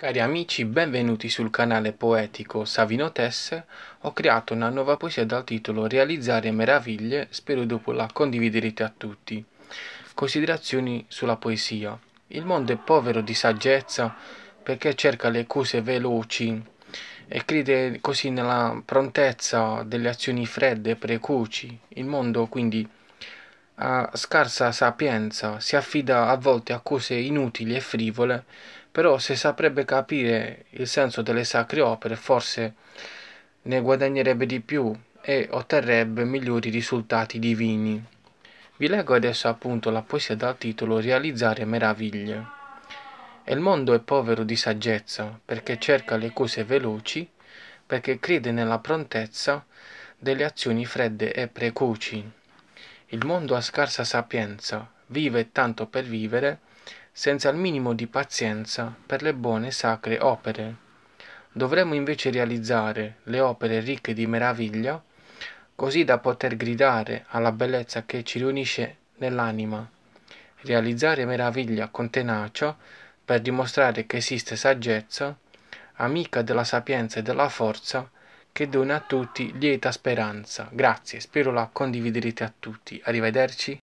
Cari amici, benvenuti sul canale poetico Savino Tess. Ho creato una nuova poesia dal titolo Realizzare meraviglie, spero dopo la condividerete a tutti. Considerazioni sulla poesia. Il mondo è povero di saggezza perché cerca le cose veloci e crede così nella prontezza delle azioni fredde e precoci. Il mondo quindi ha scarsa sapienza, si affida a volte a cose inutili e frivole, però se saprebbe capire il senso delle sacre opere forse ne guadagnerebbe di più e otterrebbe migliori risultati divini. Vi leggo adesso appunto la poesia dal titolo Realizzare meraviglie. E il mondo è povero di saggezza perché cerca le cose veloci, perché crede nella prontezza delle azioni fredde e precoci il mondo ha scarsa sapienza, vive tanto per vivere, senza il minimo di pazienza per le buone sacre opere. Dovremmo invece realizzare le opere ricche di meraviglia, così da poter gridare alla bellezza che ci riunisce nell'anima. Realizzare meraviglia con tenacia per dimostrare che esiste saggezza, amica della sapienza e della forza, che dona a tutti lieta speranza. Grazie, spero la condividerete a tutti. Arrivederci.